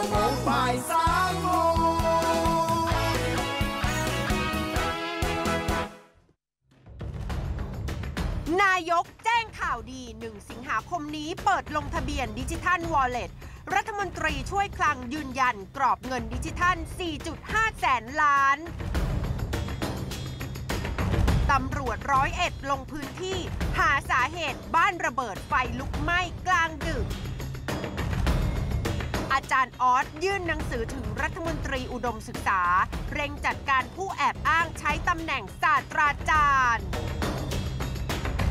วโมงบ่ายสามโมงนายกแจ้งข่าวดี 1 สิงหาคมนี้เปิดลงทะเบียนดิจิทัลวอลเล็ต รัฐมนตรีช่วยคลังยืนยันกรอบเงินดิจิทัล 4.5 แสนล้าน ตำรวจร้อยเอ็ดลงพื้นที่ หาสาเหตุบ้านระเบิดไฟลุกไหม้กลางดึกอาจารย์ออสยื่นหนังสือถึงรัฐมนตรีอุดมศึกษา เร่งจัดการผู้แอบอ้างใช้ตำแหน่งศาสตราจารย์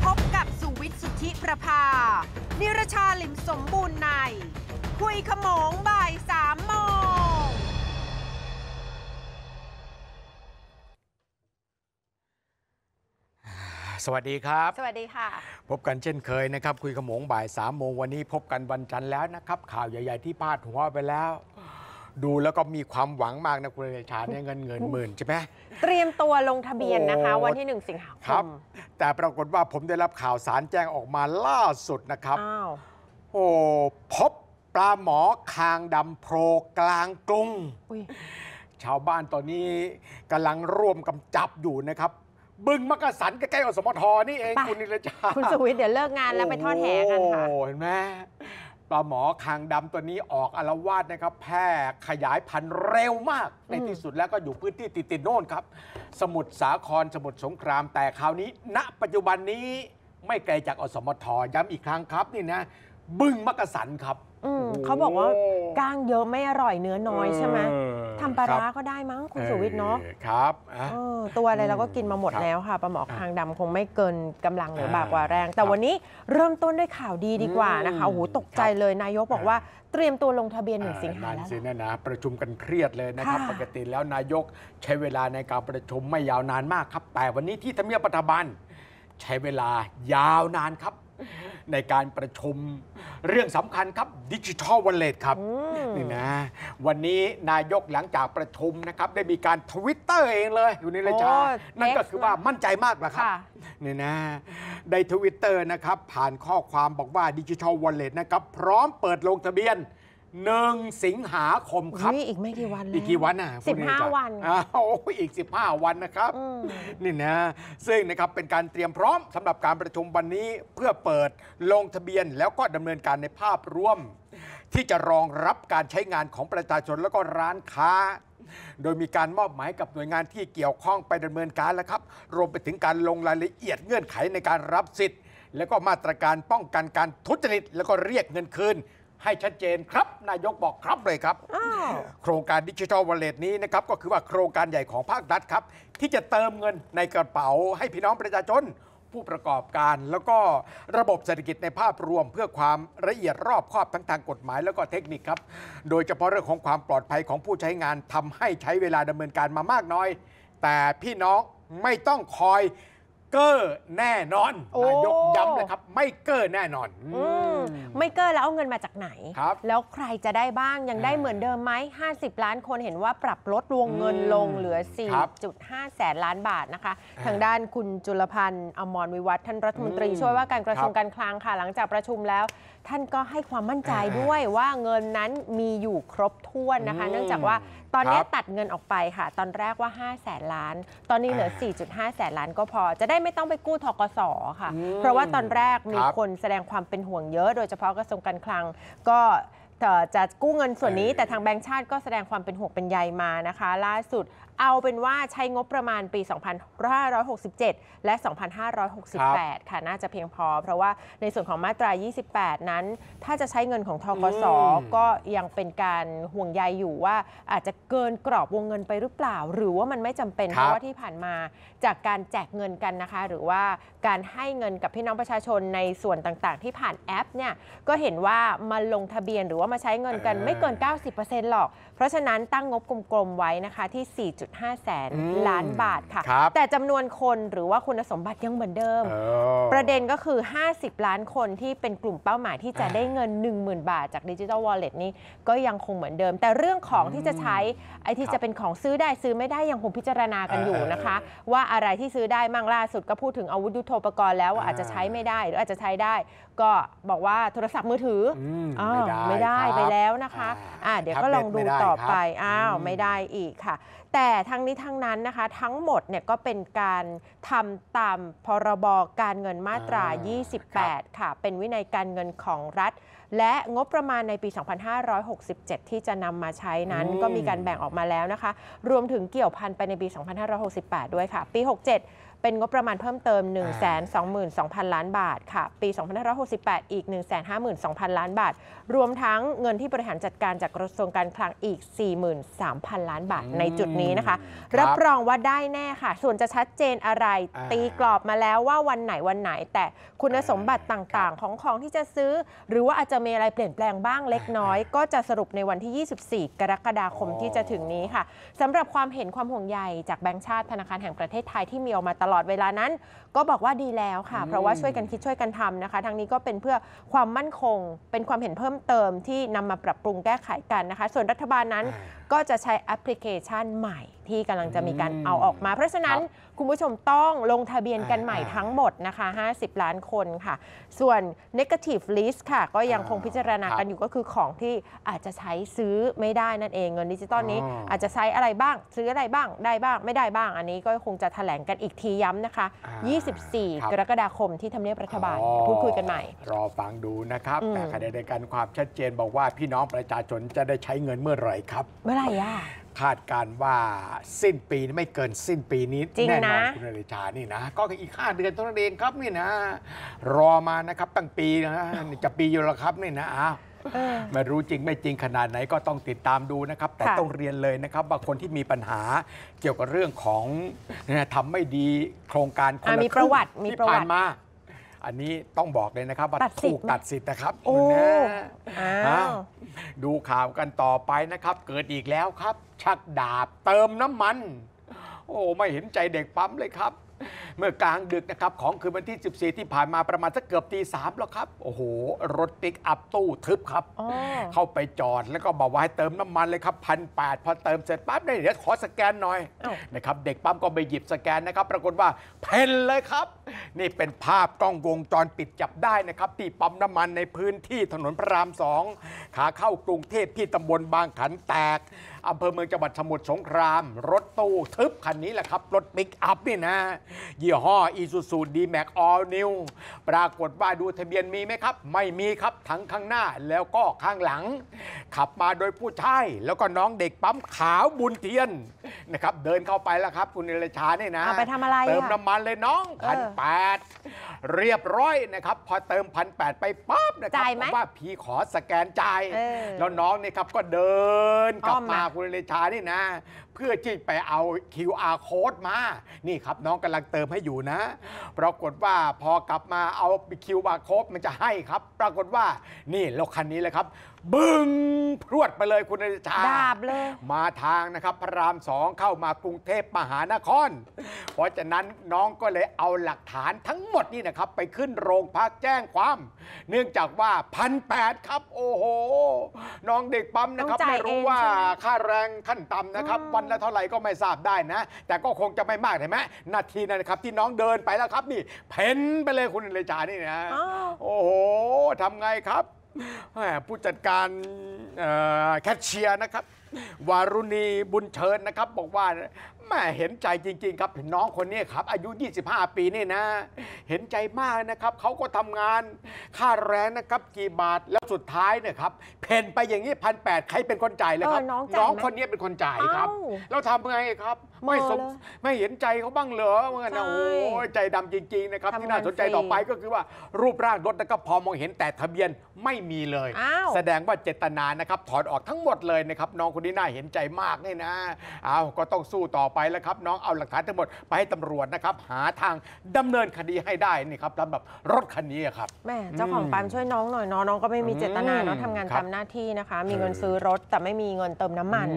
พบกับสุวิทย์สุทธิประภา นิรชาลิมสมบูรณ์ใน คุยขมงบ่ายสามโมงสวัสดีครับ สวัสดีค่ะ พบกันเช่นเคยนะครับ คุยขมงบ่ายสามโมงวันนี้พบกันวันจันทร์แล้วนะครับ ข่าวใหญ่ๆ ที่พาดหัวไปแล้ว ดูแล้วก็มีความหวังมากนะคุณเดชาเนี่ยเงินเงินหมื่นใช่ไหมเตรียมตัวลงทะเบียนนะคะ วันที่1สิงหาคมครับ แต่ปรากฏว่าผมได้รับข่าวสารแจ้งออกมาล่าสุดนะครับโอ้พบปลาหมอคางดำโผล่กลางกรุงชาวบ้านตอนนี้กำลังร่วมกำจับอยู่นะครับบึงมักกะสันใกล้ๆอสมทนี่เองคุณนิรชาคุณสุวิทย์เดี๋ยวเลิกงานแล้วไปทอดแหกันค่ะโอ้เห็นไหมปลาหมอคางดำตัวนี้ออกอลาวาดนะครับ แพร่ขยายพันธุ์เร็วมากในที่สุดแล้วก็อยู่พื้นที่ติดติดโน่นครับ สมุทรสาครสมุทรสงครามแต่คราวนี้ ณ ปัจจุบันนี้ไม่ไกลจากอสมทย้ำอีกครั้งครับ นี่นะ บึงมักกะสันครับเขาบอกว่าก้างเยอะไม่อร่อยเนื้อน้อยใช่ไหมทำทำปลาร้าก็ได้มั้ง คุณสุวิทย์เนาะครับตัวอะไรเราก็กินมาหมดแล้วค่ะปลาหมอคางดำคงไม่เกินกำลังหรือบากกว่าแรง แต่วันนี้เริ่มต้นด้วยข่าวดีดีกว่านะคะโอ้โหตกใจเลยนายกบอกว่าเตรียมตัวลงทะเบียนหนึ่งสิงหาแล้วนั่นสินะนะ ประชุมกันเครียดเลยนะครับ ปกติแล้วนายก ใช้เวลาในการประชุมไม่ยาวนานมากครับ แต่วันนี้ที่ทำเนียบรัฐบาลใช้เวลายาวนานครับในการประชุมเรื่องสำคัญครับดิจิทัลวอลเล็ตครับนี่นะวันนี้นายกหลังจากประชุมนะครับได้มีการทวิตเตอร์เองเลย อยู่ในเลยจ้านั่นก็คือว่ามั่นใจมาก้วครับนี่นะได้ทวิตเตอร์นะครับผ่านข้อความบอกว่าดิจิทัลวอลเล็ตนะครับพร้อมเปิดลงทะเบียนหนึ่งสิงหาคมครับอีกไม่กี่วันลอีกกี่วันน่ะสิบห้าวันอ๋ออีกสิบห้าวันนะครับนี่นะซึ่งนะครับเป็นการเตรียมพร้อมสำหรับการประชุมวันนี้ เพื่อเปิดลงทะเบียนแล้วก็ดำเนินการในภาพร่วม ที่จะรองรับการใช้งานของประชาชนแล้วก็ร้านค้า โดยมีการมอบหมายกับหน่วยงานที่เกี่ยวข้องไปดำเนินการแล้วครับรวมไปถึงการลงรายละเอียดเงื่อนไขในการรับสิทธิ์ แล้วก็มาตรการป้องกันการทุจริตแล้วก็เรียกเงินคืนให้ชัดเจนครับ นายกบอกครับเลยครับโครงการดิจิทัลวอลเล็ตนี้นะครับ ก็คือว่าโครงการใหญ่ของภาครัฐครับ ที่จะเติมเงินในกระเป๋า ให้พี่น้องประชาชน ผู้ประกอบการแล้วก็ระบบเศรษฐกิจในภาพรวมเพื่อความละเอียดรอบครอบทั้งทางกฎหมายแล้วก็เทคนิคครับ โดยเฉพาะเรื่องของความปลอดภัยของผู้ใช้งานทำให้ใช้เวลาดำเนินการมามากน้อยแต่พี่น้องไม่ต้องคอยเกอร์แน่นอนอนายกย้ำเลยครับ ไม่เกอร์แน่นอนอไม่เกอร์แล้วเอาเงินมาจากไหนครับแล้วใครจะได้บ้างยังได้เหมือนเดิมไหม50 ล้านคนเห็นว่าปรับลดวงเงินลงเหลือครับ4.5 แสนล้านบาทนะคะ ทางด้านคุณจุลพันธ์อมรวิวัฒน์ท่านรัฐมนตรี ช่วยว่าการกระทรวงการคลังค่ะ หลังจากประชุมแล้วท่านก็ให้ความมั่นใจด้วยว่าเงินนั้นมีอยู่ครบถ้วนนะคะ เนื่องจากว่าตอนนี้ตัดเงินออกไปค่ะตอนแรกว่า 5 0 0แสนล้านตอนนี้เหลือ4.5แสนล้านก็พอจะได้ไม่ต้องไปกู้ทกศค่ะ เพราะว่าตอนแรกมีคนแสดงความเป็นห่วงเยอะ โดยเฉพาะกระทรวงการคลังก็จะกู้เงินส่วนนี้ แต่ทางแบงก์ชาติก็แสดงความเป็นห่วงเป็นใยมานะคะล่าสุดเอาเป็นว่าใช้งบประมาณปี 2567 และ 2568 ค่ะน่าจะเพียงพอ เพราะว่าในส่วนของมาตรา 28 นั้น ถ้าจะใช้เงินของทกสก็ยังเป็นการห่วงใยอยู่ว่า อาจจะเกินกรอบวงเงินไปหรือเปล่า หรือว่ามันไม่จำเป็นเพราะว่าที่ผ่านมา จากการแจกเงินกันนะคะ หรือว่าการให้เงินกับพี่น้องประชาชนในส่วนต่างๆ ที่ผ่านแอปเนี่ยก็เห็นว่ามาลงทะเบียนหรือว่ามาใช้เงินกันไม่เกิน 90%หรอกเพราะฉะนั้นตั้งงบกลมๆ ไว้นะคะที่ 4.5 แสนล้านบาทค่ะแต่จำนวนคนหรือว่าคุณสมบัติยังเหมือนเดิม ประเด็นก็คือ 50 ล้านคนที่เป็นกลุ่มเป้าหมายที่จะได้เงิน 10,000 บาท จากดิจิทัลวอลเล็ตนี้ก็ยังคงเหมือนเดิม แต่เรื่องของที่จะใช้ไอ้ที่จะเป็นของซื้อได้ซื้อไม่ได้ ยังคงพิจารณากันอยู่นะคะ ว่าอะไรที่ซื้อได้มั่งล่าสุดก็พูดถึงอาวุธยุโทโธปกรณ์แล้วว่าอาจจะใช้ไม่ได้หรืออาจจะใช้ได้ ก็บอกว่าโทรศัพท์มือถือไม่ได้ไปแล้วนะคะะเดี๋ยวก็ลองดูต่อต่อไปอ้าวไม่ได้อีกค่ะ แต่ทั้งนี้ทั้งนั้นนะคะ ทั้งหมดเนี่ยก็เป็นการทำตามพรบการเงินมาตรา 28 ค่ะ เป็นวินัยการเงินของรัฐ และงบประมาณในปี 2567 ที่จะนำมาใช้นั้น ก็มีการแบ่งออกมาแล้วนะคะ รวมถึงเกี่ยวพันไปในปี 2568 ด้วยค่ะ ปี 67เป็นงบประมาณเพิ่มเติม1 2 2 0 0 0 ล้านบาทค่ะ ปี 2568 อีก 1 5 2 0 0 0 ล้านบาท รวมทั้งเงินที่บริหารจัดการจากกระทรวงการคลังอีก 43,000 ล้านบาท ในจุดนี้นะคะ รับรองว่าได้แน่ค่ะ ส่วนจะชัดเจนอะไร ตีกรอบมาแล้วว่าวันไหนวันไหน แต่คุณสมบัติต่างๆ ของของที่จะซื้อหรือว่าอาจจะมีอะไรเปลี่ยนแปลงบ้างเล็กน้อย ก็จะสรุปในวันที่ 24 กรกฎาคมที่จะถึงนี้ค่ะสำหรับความเห็นความห่วงใยจากแบงก์ชาติธนาคารแห่งประเทศไทยที่มีออกมาตลอดเวลานั้นก็บอกว่าดีแล้วค่ะ เพราะว่าช่วยกันคิดช่วยกันทำนะคะ ทั้งนี้ก็เป็นเพื่อความมั่นคง เป็นความเห็นเพิ่มเติมที่นำมาปรับปรุงแก้ไขกันนะคะ ส่วนรัฐบาลนั้นก็จะใช้แอปพลิเคชันใหม่ที่กำลังจะมีการเอาออกมา เพราะฉะนั้นคุณผู้ชมต้องลงทะเบียนกันใหม่ทั้งหมดนะคะ 50 ล้านคนค่ะ ส่วน negative list ค่ะ ก็ยังคงพิจารณากันอยู่ก็คือของที่อาจจะใช้ซื้อไม่ได้นั่นเองเงินดิจิตอลนี้อาจจะใช้อะไรบ้าง ซื้ออะไรบ้างได้บ้าง ไม่ได้บ้าง อันนี้ก็คงจะแถลงกันอีกทีย้ำนะคะ 24 กรกฎาคมที่ทำเนียบรัฐบาลพูดคุยกันใหม่ รอฟังดูนะครับแต่ขณะเดียวกันความชัดเจนบอกว่าพี่น้องประชาชนจะได้ใช้เงินเมื่อไหร่ครับเมื่อไหร่อ่ะคาดการว่าสิ้นปีไม่เกินสิ้นปีนี้ แน่นอนคุณริชานี่นะ ก็อีก5เดือนเท่านั้นเองครับนี่นะ รอมานะครับ ตั้งปีนะจะปีอยู่แล้วครับนี่นะอ้าวไม่รู้จริงไม่จริงขนาดไหนก็ต้องติดตามดูนะครับ แต่ต้องเรียนเลยนะครับว่าคนที่มีปัญหาเกี่ยวกับเรื่องของทำไม่ดีโครงการคนละครึ่งที่ผ่านมา อันนี้ต้องบอกเลยนะครับว่าถูกตัดสิทธิ์นะครับโอ้ดูข่าวกันต่อไปนะครับ เกิดอีกแล้วครับ ชักดาบเติมน้ำมัน โอ้ ไม่เห็นใจเด็กปั๊มเลยครับเมื่อกลางดึกนะครับของคืนวันที่ 14 ที่ผ่านมาประมาณสักเกือบตีสามแล้วครับ โอ้โห รถปิกอัพตู้ทึบครับเข้าไปจอดแล้วก็บอกว่าให้เติมน้ำมันเลยครับพันแปดพอเติมเสร็จปั๊บเด้เดี๋ยวขอสแกนหน่อยนะครับเด็กปั๊มก็ไปหยิบสแกนนะครับ ปรากฏว่าเพนเลยครับ นี่เป็นภาพกล้องวงจรปิดจับได้นะครับ ที่ปั๊มน้ำมันในพื้นที่ถนนพระรามสองขาเข้ากรุงเทพที่ตำบลบางขันแตกอำเภอเมืองจังหวัดสมุทรสงคราม รถตู้ ทึบคันนี้แหละครับ รถปิกอัพนี่นะยี่ห้ออีซูซูดีแม็กออลนิวปรากฏว่าดูทะเบียนมีไหมครับ ไม่มีครับทั้งข้างหน้าแล้วก็ข้างหลัง ขับมาโดยผู้ชายแล้วก็น้องเด็กปั๊มขาวบุญเทียนนะครับเดินเข้าไปแล้วครับคุณนิรชาเนี่ยนะ ไปทำอะไร เติมน้ำมันเลยน้องพันแปดเรียบร้อยนะครับพอเติมพันแปดไปปั๊บนะครับว่าพี่ขอสแกนจ่ายแล้วน้องเนี่ยครับก็เดินกลับมาคุณเลชานี่นะเพื่อที่ไปเอา QR code มา นี่ครับน้องกำลังเติมให้อยู่นะ ปรากฏว่าพอกลับมาเอา QR code มันจะให้ครับ ปรากฏว่านี่รถคันนี้เลยครับ บึ้งพรวดไปเลยคุณนิชาดาบเลย มาทางนะครับ พระรามสองเข้ามากรุงเทพมหานคร เพราะฉะนั้นน้องก็เลยเอาหลักฐานทั้งหมดนี่นะครับ ไปขึ้นโรงพักแจ้งความ เนื่องจากว่าพันแปดครับ โอ้โหน้องเด็กปั๊มนะครับ ไม่รู้ว่าค่าแรงขั้นต่ำนะครับวันแล้วเท่าไหร่ก็ไม่ทราบได้นะ แต่ก็คงจะไม่มากเห็นไหมนาทีนั้นครับ ที่น้องเดินไปแล้วครับ นี่เพ้นไปเลยคุณเลจานี่นะ โอ้โหทำไงครับผู้จัดการแคชเชียร์นะครับ วารุณีบุญเชิญนะครับบอกว่าแม่เห็นใจจริงๆครับน้องคนนี้ครับอายุ 25 ปีนี่นะ เห็นใจมากนะครับเขาก็ทำงานค่าแรงนะครับกี่บาทแล้วสุดท้ายเนี่ยครับ เพนไปอย่างนี้พันแปดใครเป็นคนจ่ายเลยครับน้องคนนี้เป็นคนจ่ายครับเราทำไงครับไม่สมไม่เห็นใจเขาบ้างเหรอเมื่อนะโอ้ยใจดำจริงๆ นะครับที่น่าสนใจต่อไปก็คือว่ารูปร่างรถแล้ก็พอมองเห็นแต่ทะเบียนไม่มีเลย แสดงว่าเจตนานะครับถอดออกทั้งหมดเลยนะครับน้องคนนี้น่าเห็นใจมากเนี่ยนะเอาก็ต้องสู้ต่อไปแล้วครับน้องเอาหลักฐานทั้งหมดไปให้ตำรวจนะครับหาทางดำเนินคดีให้ได้นี่ครับสำหรับรถคันนี้ครับแม่เจ้าของปั๊มช่วยน้องหน่อยน้องน้องก็ไม่มีเจตนาเนาะทำงานตามหน้าที่นะคะมีเงินซื้อรถแต่ไม่มีเงินเติมน้ำมัน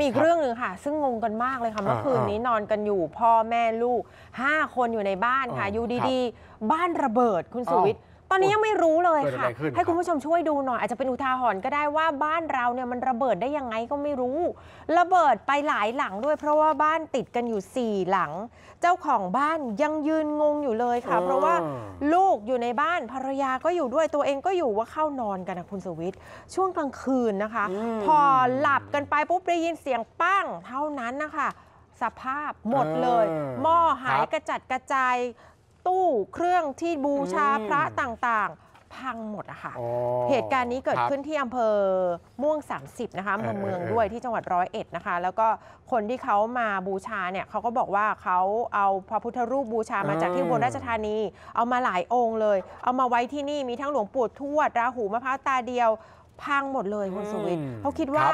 มีเรื่องหนึ่งค่ะ ซึ่งงงกันมากเลยค่ะมื่อคืนนี้นอนกันอยู่พ่อแม่ลูก 5 คนอยู่ในบ้านค่ะ อยู่ดีๆ บ้านระเบิดคุณสุวิทย์ตอนนี้ยังไม่รู้เลยค่ะ ให้คุณผู้ชมช่วยดูหน่อยอาจจะเป็นอุทาหรณ์ก็ได้ว่าบ้านเราเนี่ยมันระเบิดได้ยังไงก็ไม่รู้ ระเบิดไปหลายหลังด้วยเพราะว่าบ้านติดกันอยู่ 4 หลัง เจ้าของบ้านยังยืนงงอยู่เลยค่ะเพราะว่าลูกอยู่ในบ้านภรรยาก็อยู่ด้วยตัวเองก็อยู่ว่าเข้านอนกันนะคุณสวิ์ช่วงกลางคืนนะคะ พอหลับกันไปปุ๊บได้ยินเสียงปั้งเท่านั้นนะคะสภาพหมดเลย หม้อหายกระจัดกระจายตู้เครื่องที่บูชาพระต่างๆ พังหมดอะค่ะเหตุการณ์นี้เกิดขึ้นที่อำเภอม่วง 30นะคะอำเภอเมืองด้วยที่จังหวัดร้อยเอ็ดนะคะ แล้วก็คนที่เขามาบูชาเนี่ยเขาก็บอกว่าเขาเอาพระพุทธรูปบูชามาจากที่บุรีราชธานีเอามาหลายองค์เลย เอามาไว้ที่นี่มีทั้งหลวงปู่ทวด ราหูมะพร้าวตาเดียวพังหมดเลยคุณสุวิทย์เขาคิดว่า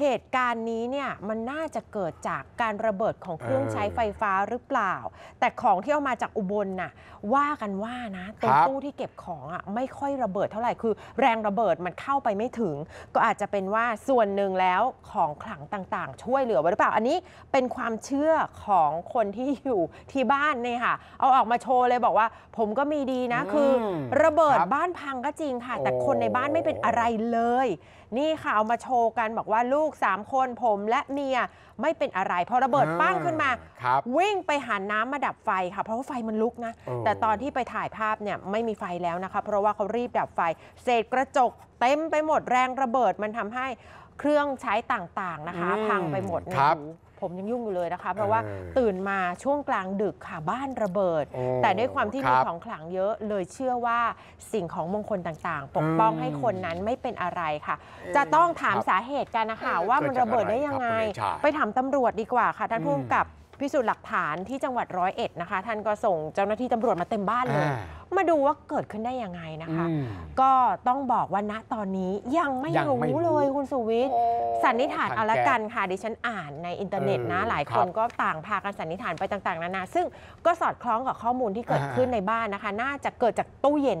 เหตุการณ์นี้เนี่ยมันน่าจะเกิดจากการระเบิดของเครื่องใช้ไฟฟ้าหรือเปล่า แต่ของที่เอามาจากอุบลน่ะว่ากันว่านะตรงตู้ที่เก็บของอ่ะไม่ค่อยระเบิดเท่าไหร่คือแรงระเบิดมันเข้าไปไม่ถึง ก็อาจจะเป็นว่าส่วนหนึ่งแล้วของขลังต่างๆ ช่วยเหลือไว้หรือเปล่า อันนี้เป็นความเชื่อของคนที่อยู่ที่บ้านเนี่ยค่ะ เอาออกมาโชว์เลยบอกว่า ผมก็มีดีนะคือ ระเบิดบ้านพังก็จริงค่ะ แต่คนในบ้านไม่เป็นอะไรเลยนี่ค่ะเอามาโชว์กันบอกว่าลูก 3 คนผมและเมียไม่เป็นอะไรพอระเบิดปั้งขึ้นมา วิ่งไปหาน้ำมาดับไฟค่ะ เพราะว่าไฟมันลุกนะ แต่ตอนที่ไปถ่ายภาพเนี่ยไม่มีไฟแล้วนะคะ เพราะว่าเขารีบดับไฟ เศษกระจกเต็มไปหมดแรงระเบิดมันทำให้เครื่องใช้ต่างๆนะคะ พังไปหมดนะครับผมยังยุ่งอยู่เลยนะคะ เพราะว่าตื่นมาช่วงกลางดึกค่ะบ้านระเบิด แต่ด้วยความที่มีของขลังเยอะเลยเชื่อว่าสิ่งของมงคลต่าง ๆ ปกป้องให้คนนั้นไม่เป็นอะไรค่ะ จะต้องถามสาเหตุกันนะคะ ว่ามันระเบิดได้ยังไง ไปถามตำรวจดีกว่าค่ะท่านผู้กำกับพิสูจน์หลักฐานที่จังหวัดร้อยเอ็ดนะคะ ท่านก็ส่งเจ้าหน้าที่ตำรวจมาเต็มบ้านเลย มาดูว่าเกิดขึ้นได้ยังไงนะคะ ก็ต้องบอกว่าณตอนนี้ยังไม่รู้เลยคุณสุวิทย์สันนิษฐานเอาละกันค่ะดิฉันอ่านในอินเทอร์เน็ตนะ หลายคนก็ต่างพากันสันนิษฐานไปต่าง ๆ นานาซึ่งก็สอดคล้องกับข้อมูลที่เกิดขึ้นในบ้านนะคะ น่าจะเกิดจากตู้เย็น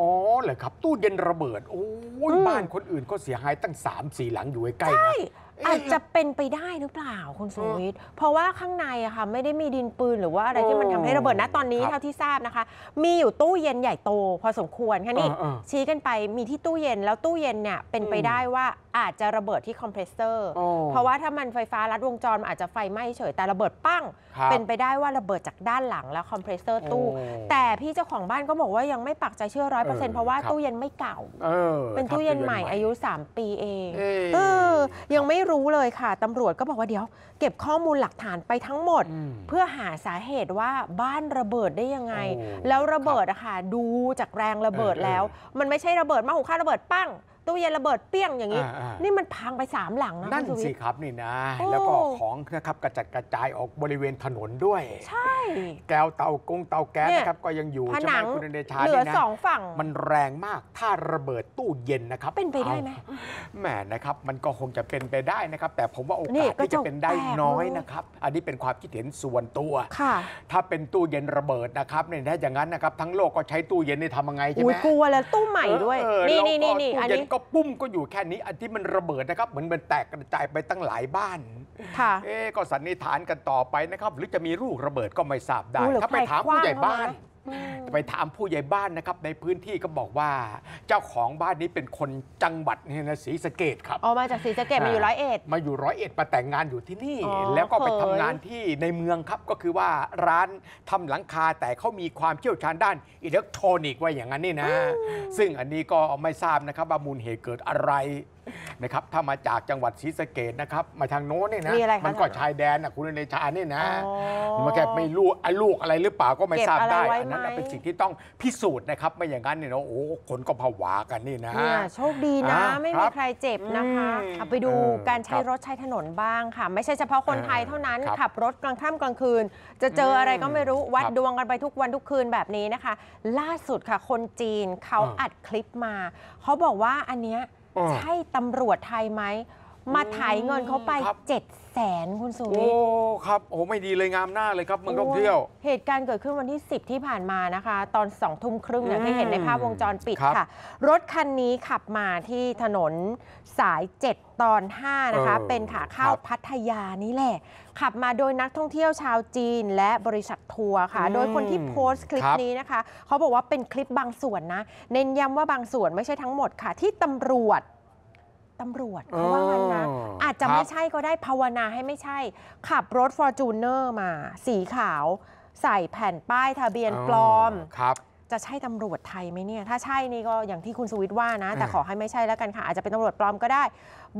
อ๋อเหรอครับตู้เย็นระเบิดโอ้ยบ้านคนอื่นก็เสียหายตั้ง3ามสี่หลังอยู่ใกล้นะอาจจะเป็นไปได้หรือเปล่าคุณสุวิทย์เพราะว่าข้างในอะค่ะไม่ได้มีดินปืนหรือว่าอะไรที่มันทำให้ระเบิดนะตอนนี้เท่าที่ทราบนะคะมีอยู่ตู้เย็นใหญ่โตพอสมควรค่ะนี่ชี้กันไปมีที่ตู้เย็นแล้วตู้เย็นเนี่ยเป็นไปได้ว่าอาจจะระเบิดที่คอมเพรสเซอร์เพราะว่าถ้ามันไฟฟ้ารัดวงจรอาจจะไฟไหม้เฉยแต่ระเบิดปั้งเป็นไปได้ว่าระเบิดจากด้านหลังแล้วคอมเพรสเซอร์ตู้แต่พี่เจ้าของบ้านก็บอกว่ายังไม่ปักใจเชื่อร้อยเปอร์เซ็นต์เพราะว่าตู้เย็นไม่เก่าเป็นตู้เย็นใหม่อายุ 3ปีเองเออยังไม่รู้เลยค่ะตำรวจก็บอกว่าเดี๋ยว เก็บข้อมูลหลักฐานไปทั้งหมด เพื่อหาสาเหตุว่าบ้านระเบิดได้ยังไง แล้วระเบิดอะค่ะดูจากแรงระเบิดแล้ว มันไม่ใช่ระเบิด มาหุงข้าระเบิดปั้งตู้เย็นระเบิดเปี้ยงอย่างนี้นี่มันพังไปสามหลังนะนั่นสิครับนี่นะ แล้วก็ของนะครับ กระจัดกระจายออกบริเวณถนนด้วย ใช่ แก้วเตากงเตาแก๊สนะครับก็ยังอยู่ผใช่ไหนัมงคุณเดชาเหลือนี่นะสองฝั่งมันแรงมากถ้าระเบิดตู้เย็นนะครับ เป็นไปได้ไหมแหมนะครับมันก็คงจะเป็นไปได้นะครับแต่ผมว่าโอกาสที่จะเป็นได้น้อยนะครับอันนี้เป็นความคิดเห็นส่วนตัวค่ะ ถ้าเป็นตู้เย็นระเบิดนะครับเนี่ยถ้าอย่างนั้นนะครับทั้งโลกก็ใช้ตู้เย็นนี่ทำยังไงใช่ไหุ้มกลัวแล้วตู้ใหม่ด้วยนี่นี่นี่อันนี้ก็ปุ้มก็อยู่แค่นี้อันที่มันระเบิดนะครับเหมือนมันแตกกระจายไปตั้งหลายบ้านค่ะเอ๊ก็สันนิษฐานกันต่อไปนะครับ หรือจะมีลูกระเบิดก็ไม่ทราบได้ ถ้าไปถามผู้ใหญ่บ้านไปถามผู้ใหญ่บ้านนะครับในพื้นที่ก็บอกว่า เจ้าของบ้านนี้เป็นคนจังหวัดนี่นะศรีสะเกดครับออกมาจากศรีสะเกดมาอยู่ร้อยเอ็ดมาอยู่ร้อยเอ็ดมาแต่งงานอยู่ที่นี่ แล้วก็ไปทำงานที่ในเมืองครับก็คือว่าร้านทำหลังคาแต่เขามีความเชี่ยวชาญด้าน อิเล็กทรอนิกส์ไว้อย่างนั้นนี่นะซึ่งอันนี้ก็ไม่ทราบนะครับว่ามูลเหตุเกิดอะไรนะครับถ้ามาจากจังหวัดศรีสะเกดนะครับ มาทางโน้นเนี่ยนะมะมันก็ชายแดนนะคุณเนชาเนี่ยนะมาแค่ไม่รู้ไอ้ลูกอะไรหรือเปล่าก็ไม่ทราบได้อันนั้นเป็นสิ่งที่ต้องพิสูจน์นะครับไม่อย่างนั้นเนี่ยนะโอ้โคนก็ผวากันนี่นะนโชคดีนะไม่มีใครเจ็บนะคะไปดูการใช้รถใช้ถนนบ้างค่ะ ไม่ใช่เฉพาะคนไทยเท่านั้น ขับรถกลางค่ำกลางคืน จะเจออะไรก็ไม่รู้ วัดดวงกันไปทุกวันทุกคืนแบบนี้นะคะ ล่าสุดค่ะคนจีนเขาอัดคลิปมาเขาบอกว่าอันเนี้ยใช่ตำรวจไทยไหมมาถ่ายเงินเขาไปเจ็ดแสนคุณสุวิโอ้ครับโอ้ไม่ดีเลยงามหน้าเลยครับเมืองท่องเที่ยว เหตุการณ์เกิดขึ้นวันที่ 10 ที่ผ่านมานะคะ ตอน2องทุ่มครึ่งเนี่ยงที่เห็นในภาพวงจรปิดคค่ะ รถคันนี้ขับมาที่ถนนสาย 7 ตอน 5 นะคะเออเป็นขาเข้าพัทยานี่แหละขับมาโดยนักท่องเที่ยวชาวจีนและบริษัททัวร์ค่ะ โดยคนที่โพสต์คลิปนี้นะคะ เขาบอกว่าเป็นคลิปบางส่วนนะ เน้นย้ำว่าบางส่วนไม่ใช่ทั้งหมดค่ะ ที่ตำรวจตำรวจเขาว่ากันนะอาจจะไม่ใช่ก็ได้ภาวนาให้ไม่ใช่ ขับรถฟอร์จูเนอร์มา สีขาว ใส่แผ่นป้ายทะเบียนปลอมครับ จะใช่ตำรวจไทยไหมเนี่ยถ้าใช่นี่ก็อย่างที่คุณสวิตว่านะ แต่ขอให้ไม่ใช่แล้วกันค่ะอาจจะเป็นตำรวจปลอมก็ได้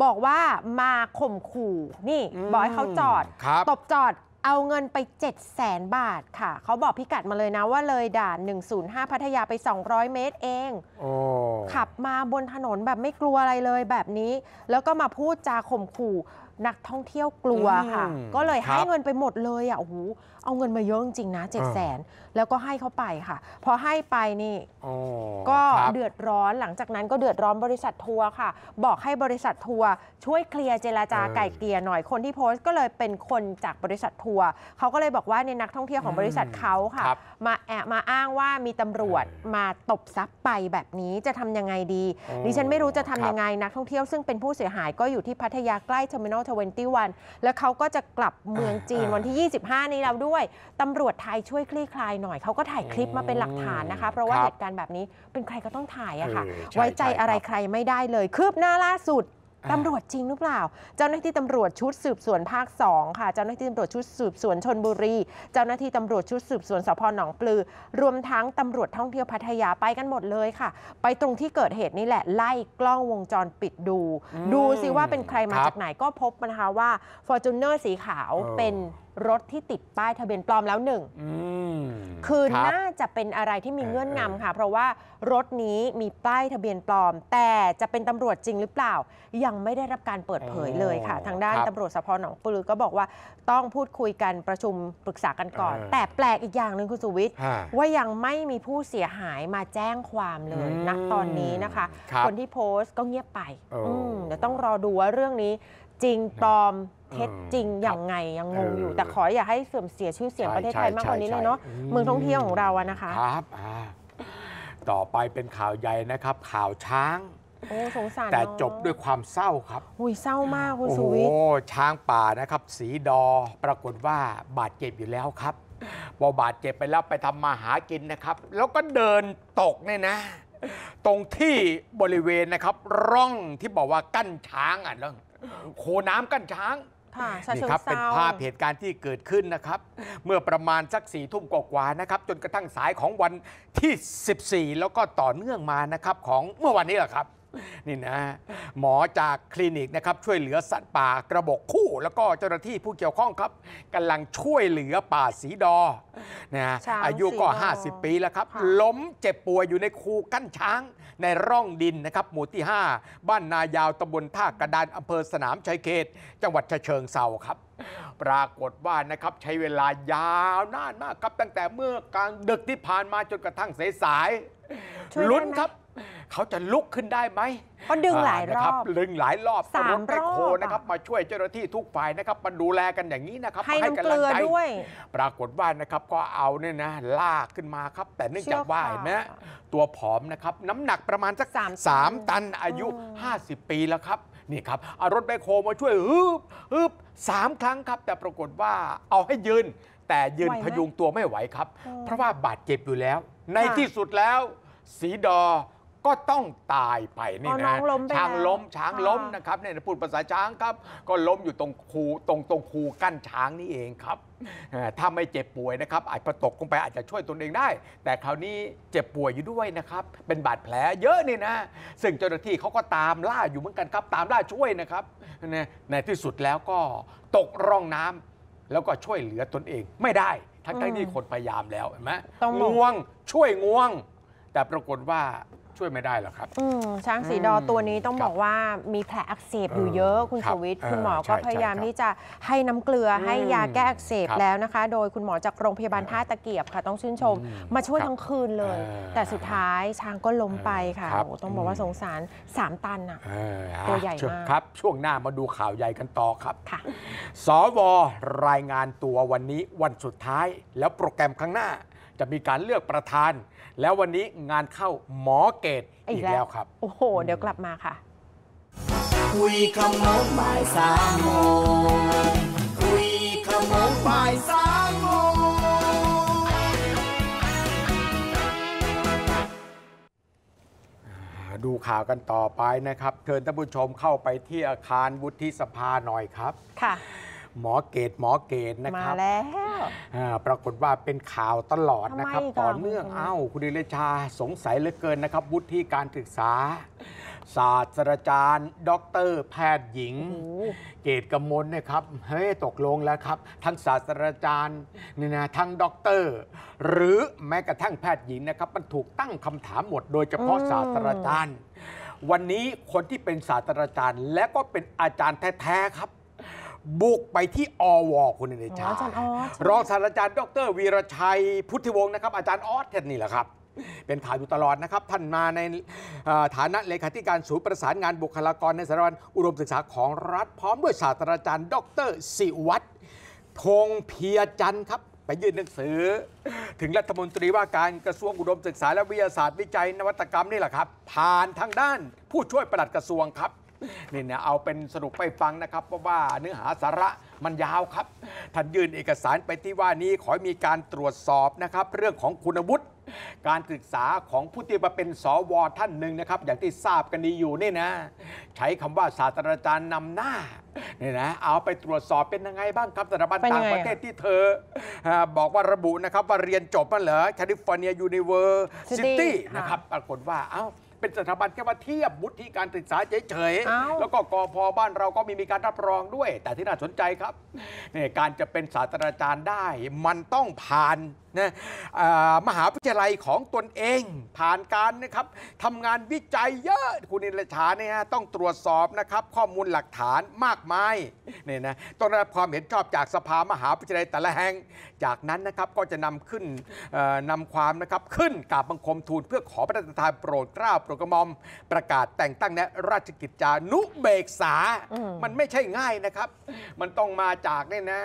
บอกว่ามาข่มขู่นี่บอกให้เขาจอด ตบจอดเอาเงินไป7 0 0แสนบาทค่ะ เขาบอกพิกัดมาเลยนะว่าเลยด่าน 105 พัทยาไป 200 เมตรเองอขับมาบนถนนแบบไม่กลัวอะไรเลยแบบนี้ แล้วก็มาพูดจาข่มขู่นักท่องเที่ยวกลัวค่ะ ก็เลยให้เงินไปหมดเลยอ่ะโอ้โหเอาเงินมาเยอะจริงนะเจ็ดแสนแล้วก็ให้เขาไปค่ะ พอให้ไปนี่ก็เดือดร้อนหลังจากนั้นก็เดือดร้อนบริษัททัวร์ค่ะ บอกให้บริษัททัวร์ช่วยเคลียร์เจราจาไก่เกลี่ยหน่อยคนที่โพสต์ก็เลยเป็นคนจากบริษัททัวร์เขาก็เลยบอกว่าในนักท่องเที่ยวของบริษัทเขาค่ะคมาแอบมาอ้างว่ามีตำรวจมาตบซับไปแบบนี้จะทำยังไงดีดิฉันไม่รู้จะทำยังไง นักท่องเที่ยวซึ่งเป็นผู้เสียหายก็อยู่ที่พัทยาใกล้เทอร์มินอล21 แล้วเขาก็จะกลับเมืองจีนวันที่ 25 นี้แล้วด้วยตำรวจไทยช่วยคลี่คลายหน่อยเขาก็ถ่ายคลิปมาเป็นหลักฐานนะคะ เพราะว่าเหตุการณ์แบบนี้เป็นใครก็ต้องถ่ายอะค่ะ ไว้ใจอะไรใครไม่ได้เลย คืบหน้าล่าสุดตำรวจจริงหรือเปล่า เจ้าหน้าที่ตำรวจชุดสืบสวนภาค2ค่ะ เจ้าหน้าที่ตำรวจชุดสืบสวนชนบุรี เจ้าหน้าที่ตำรวจชุดสืบสวนสพหนองปลือ รวมทั้งตำรวจท่องเที่ยวพัทยาไปกันหมดเลยค่ะ ไปตรงที่เกิดเหตุนี่แหละไล่กล้องวงจรปิดดู ดูซิว่าเป็นใครมาจากไหนก็พบนะคะว่าฟอร์จูเนอร์สีขาวเป็นรถที่ติดป้ายทะเบียนปลอมแล้วหนึ่ง คือน่าจะเป็นอะไรที่มีเงื่อนงำค่ะ เพราะว่ารถนี้มีป้ายทะเบียนปลอม แต่จะเป็นตำรวจจริงหรือเปล่า ยังไม่ได้รับการเปิดเผยเลยค่ะ ทางด้านตำรวจสพหนองปลือก็บอกว่าต้องพูดคุยกันประชุมปรึกษากันก่อน แต่แปลกอีกอย่างหนึ่งคุณสุวิทย์ว่ายังไม่มีผู้เสียหายมาแจ้งความเลยนะตอนนี้นะคะ คนที่โพสต์ก็เงียบไปเดี๋ยวต้องรอดูว่าเรื่องนี้จริงปลอมเท็จจริงอย่างไงยังงงอยู่แต่ขออย่าให้เสื่อมเสียชื่อเสียงประเทศไทยมากกว่านี้เลยเนาะเมืองท่องเที่ยวของเราอะนะคะครับต่อไปเป็นข่าวใหญ่นะครับ ข่าวช้างสแต่จบด้วยความเศร้าครับหุยเศร้ามากคุณสุวิทย์โอ้ช้างป่านะครับ สีดอปรากฏว่าบาดเจ็บอยู่แล้วครับพอบาดเจ็บไปแล้วไปทำมาหากินนะครับ แล้วก็เดินตกเนี่ยนะ ตรงที่บริเวณนะครับ ร่องที่บอกว่ากั้นช้างอ่ะเรื่องโคน้ำกั้นช้างนี่ครับ เป็นภาพเหตุการณ์ที่เกิดขึ้นนะครับ เมื่อประมาณสักสี่ทุ่มกว่า ๆ นะครับ จนกระทั่งสายของวันที่ 14 แล้วก็ต่อเนื่องมานะครับ ของเมื่อวันนี้แหละครับนี่นะ หมอจากคลินิกนะครับช่วยเหลือสัตว์ป่ากระบอกคู่ แล้วก็เจ้าหน้าที่ผู้เกี่ยวข้องครับกำลังช่วยเหลือป่าสีดอนะอายุก็ 50 ปีแล้วครับ ล้มเจ็บป่วยอยู่ในคูกั้นช้างในร่องดินนะครับ หมู่ที่ 5 บ้านนายาวตำบลท่ากระดานอำเภอสนามชัยเขต จังหวัดเชิงเซาครับ ปรากฏว่านะครับใช้เวลายาวนานมากครับตั้งแต่เมื่อกลางดึกที่ผ่านมาจนกระทั่งสายๆายลุ้นครับเขาจะลุกขึ้นได้ไหมขาดึงหลายรอบดึงหลายรอบสามรอบโคนะครับมาช่วยเจ้าหน้าที่ทุกฝ่ายนะครับมาดูแลกันอย่างนี้นะครับให้กัลเลใด้วย ปรากฏว่านะครับก็เอาเนี่ยนะลากขึ้นมาครับ แต่เนื่องจากว่าเห็นไหมตัวผอมนะครับ น้ำหนักประมาณสักสามตันอายุ 50 ปีแล้วครับนี่ครับเอารถแบคโฮมาช่วยฮึบฮึบสามครั้งครับ แต่ปรากฏว่าเอาให้ยืน แต่ยืนพยุงตัวไม่ไหวครับ เพราะว่าบาดเจ็บอยู่แล้ว ในที่สุดแล้ว สีดอก็ต้องตายไปนี่นะช้างล้มช้างล้มนะครับเนี่ยพูดภาษาช้างครับ ก็ล้มอยู่ตรงคูตรงตรงคูกั้นช้างนี่เองครับ ถ้าไม่เจ็บป่วยนะครับอาจจะตกลงไปอาจจะช่วยตนเองได้ แต่คราวนี้เจ็บป่วยอยู่ด้วยนะครับ เป็นบาดแผลเยอะนี่นะ ซึ่งเจ้าหน้าที่เขาก็ตามล่าอยู่เหมือนกันครับ ตามล่าช่วยนะครับ ในที่สุดแล้วก็ตกร่องน้ำแล้วก็ช่วยเหลือตนเองไม่ได้ ทั้งที่คนพยายามแล้วเห็นไหมงง่วงช่วยง่วง แต่ปรากฏว่าช่วยไม่ได้หรอกครับช้างสีดอตัวนี้ต้องบอกว่ามีแผลอักเสบอยู่เยอะคุณสวิทย์คุณหมอก็พยายามที่จะให้น้ำเกลือให้ยาแก้อักเสบแล้วนะคะ โดยคุณหมอจากโรงพยาบาลท่าตะเกียบค่ะ ต้องชื่นชม มาช่วยทั้งคืนเลย แต่สุดท้ายช้างก็ล้มไปค่ะโอ้ต้องบอกว่าสงสาร 3 ตันอ่ะตัวใหญ่มากครับช่วงหน้ามาดูข่าวใหญ่กันต่อครับสวรายงานตัววันนี้วันสุดท้าย แล้วโปรแกรมครั้งหน้า จะมีการเลือกประธานแล้ววันนี้งานเข้าหมอเกตอีกแล้วครับ โอ้โห เดี๋ยวกลับมาค่ะคุยขโมงบ่ายสามโมงคุยขโมงบ่ายสามโมงดูข่าวกันต่อไปนะครับเชิญท่านผู้ชมเข้าไปที่อาคารวุฒิสภาหน่อยครับค่ะ หมอเกตหมอเกตนะครับ มาแล้วปรากฏว่าเป็นข่าวตลอดนะครับ ต่อเนื่องเอ้าคุณดิเรชาสงสัยเหลือเกินนะครับ วุฒิการศึกษา ศาสตราจารย์ด็อกเตอร์ แพทย์หญิง เกตกมลนะครับเฮ้ยตกลงแล้วครับทั้งศาสตราจารย์นี่นะทั้งด็อกเตอร์ หรือแม้กระทั่งแพทย์หญิงนะครับมันถูกตั้งคำถามหมด โดยเฉพาะศาสตราจารย์วันนี้คนที่เป็นศาสตราจารย์ และก็เป็นอาจารย์แท้ๆครับบุกไปที่อวคุณเดชาารองศาสตราจารย์ ดร วีรชัย พุทธิวงศ์นะครับอาจารย์ออสเทนนี่แหละครับ เป็นข่าวอยู่ตลอดนะครับ ท่านมาในฐานะเลขาธิการศูนย์ประสานงานบุคลากรในสถาบันอุดมศึกษาของรัฐพร้อม ด้วยศาสตราจารย์ ดรสิวัตรธงเพียจันทร์ครับ ไปยื่นหนังสือ ถึงรัฐมนตรีว่าการกระทรวงอุดมศึกษาและวิทยาศาสตร์วิจัยนวัตกรรมนี่แหละครับ ผ่านทางด้าน ผู้ช่วยปลัดกระทรวงครับนี่เนี่ยเอาเป็นสรุปไปฟังนะครับ เพราะว่าเนื้อหาสาระมันยาวครับท่านยื่นเอกสารไปที่ว่านี้ขอมีการตรวจสอบนะครับเรื่องของคุณวุฒิการศึกษาของผู้ที่มาเป็นสวท่านหนึ่งนะครับอย่างที่ทราบกันดีอยู่นี่นะใช้คำว่าศาสตราจารย์นำหน้าเนี่ยนะเอาไปตรวจสอบเป็นยังไงบ้างครับสถาบันต่างประเทศที่เธอ บอกว่าระบุนะครับว่าเรียนจบมาเหรอแคลิฟอร์เนียยูนิเวอร์ซิตี้นะครับปรากฏว่าเอ้าเป็นสถาบันแค่ว่าเทียบวุฒิการศึกษาเฉยๆ แล้วก็กอพอบ้านเราก็มีมีการรับรองด้วย แต่ที่น่าสนใจครับเนี่ยการจะเป็นศาสตราจารย์ได้ มันต้องผ่านนะมหาวิทยาลัยของตนเองผ่านการนะครับทำงานวิจัยเยอะคุณนิรชาเนี่ยต้องตรวจสอบนะครับข้อมูลหลักฐานมากมายเนี่ยนะต้องรับความเห็นชอบจากสภามหาวิทยาลัยแต่ละแห่งจากนั้นนะครับก็จะนำขึ้นนำความนะครับขึ้นกราบบังคมทูลเพื่อขอพระราชทานโปรดเกล้าโปรดกระหม่อมประกาศแต่งตั้งและราชกิจจานุเบกษามันไม่ใช่ง่ายนะครับ มันต้องมาจากเนี่ยนะ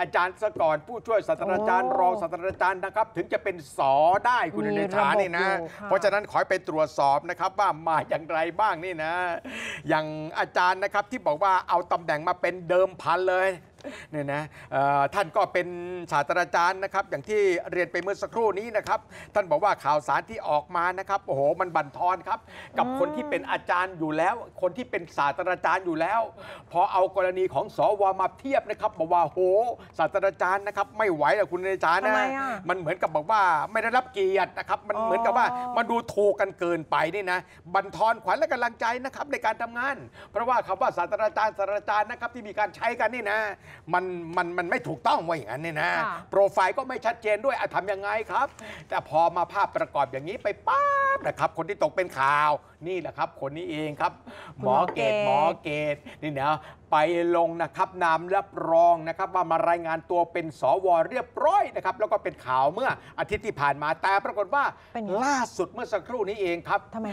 อาจารย์สก่อนผู้ช่วยศาสตราจารย์รองศาสตราจารย์ันนะครับถึงจะเป็นสอได้คุณเดชานี่นะเพราะฉะนั้นขอไปตรวจสอบนะครับว่ามาอย่างไรบ้างนี่นะ อย่างอาจารย์นะครับที่บอกว่าเอาตำแหน่งมาเป็นเดิมพันเลยเนี่ยนะท่านก็เป็นศาสตราจารย์นะครับ อย่างที่เรียนไปเมื่อสักครู่นี้นะครับ ท่านบอกว่าข่าวสารที่ออกมานะครับโอ้โหมันบั่นทอนครับ กับคนที่เป็นอาจารย์อยู่แล้ว คนที่เป็นศาสตราจารย์อยู่แล้ว พอเอากรณีของสวมาเทียบนะครับบอกว่าโห ศาสตราจารย์นะครับ ไม่ไหวแล้วคุณอาจารย์นะมันเหมือนกับบอกว่าไม่ได้รับเกียรตินะครับ มันเหมือนกับว่ามาดูถูกกันเกินไปนี่นะ บั่นทอนขวัญและกำลังใจนะครับในการทำงาน เพราะว่าคำว่าศาสตราจารย์ศาสตราจารย์นะครับที่มีการใช้กันนี่นะมันมันมันไม่ถูกต้องว่าอย่างนั้นเนี่ยนะ โปรไฟล์ก็ไม่ชัดเจนด้วยอะทำยังไงครับ แต่พอมาภาพประกอบอย่างนี้ไปป้าบนะครับ คนที่ตกเป็นข่าวนี่แหละครับ คนนี้เองครับ หมอเกต หมอเกเกตนี่เนาะไปลงนะครับนามรับรองนะครับ ว่ามารายงานตัวเป็นสวเรียบร้อยนะครับแล้วก็เป็นข่าวเมื่ออาทิตย์ที่ผ่านมาแต่ปรากฏว่าล่าสุดเมื่อสักครู่นี้เองครับทำไม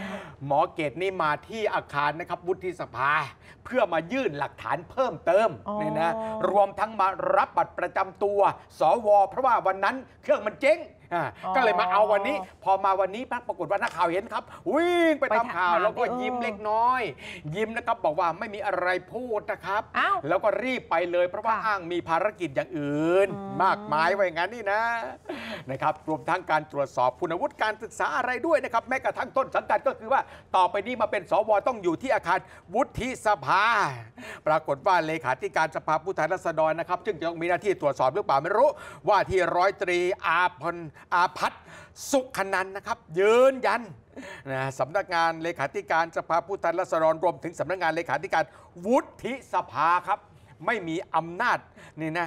หมอเกตนี่มาที่อาคารนะครับวุฒิสภาเพื่อมายื่นหลักฐานเพิ่มเติมนี่นะรวมทั้งมารับบัตรประจำตัว สวเพราะว่าวันนั้นเครื่องมันเจ๊งก็เลยมาเอาวันนี้ พอมาวันนี้ปรากฏว่านักข่าวเห็นครับ วิ่งไปทำตามข่าว แล้วก็ยิ้มเล็กน้อย ยิ้มนะครับบอกว่าไม่มีอะไรพูดนะครับ แล้วก็รีบไปเลยเพราะว่าอ้างมีภารกิจอย่างอื่นมมากมายไว้งั้นนี่นะนะครับรวมทั้งการตรวจสอบคุณวุฒิการศึกษาอะไรด้วยนะครับ แม้กระทั่งต้นสังกัดก็คือว่า ต่อไปนี้มาเป็นสวต้องอยู่ที่อาคารวุฒิสภาปรากฏว่าเลขาธิการสภาผู้แทนราษฎรนะครับจึงจะต้องมีหน้าที่ตรวจสอบหรือเปล่าไม่รู้ว่าที่ร้อยตรีอาพลอาพัฒสุขนันนะครับ ยืนยันนะสำนักงานเลขาธิการสภาผู้แทนราษฎรรวม ถึงสำนักงานเลขาธิการวุฒิสภาครับ ไม่มีอำนาจนี่นะ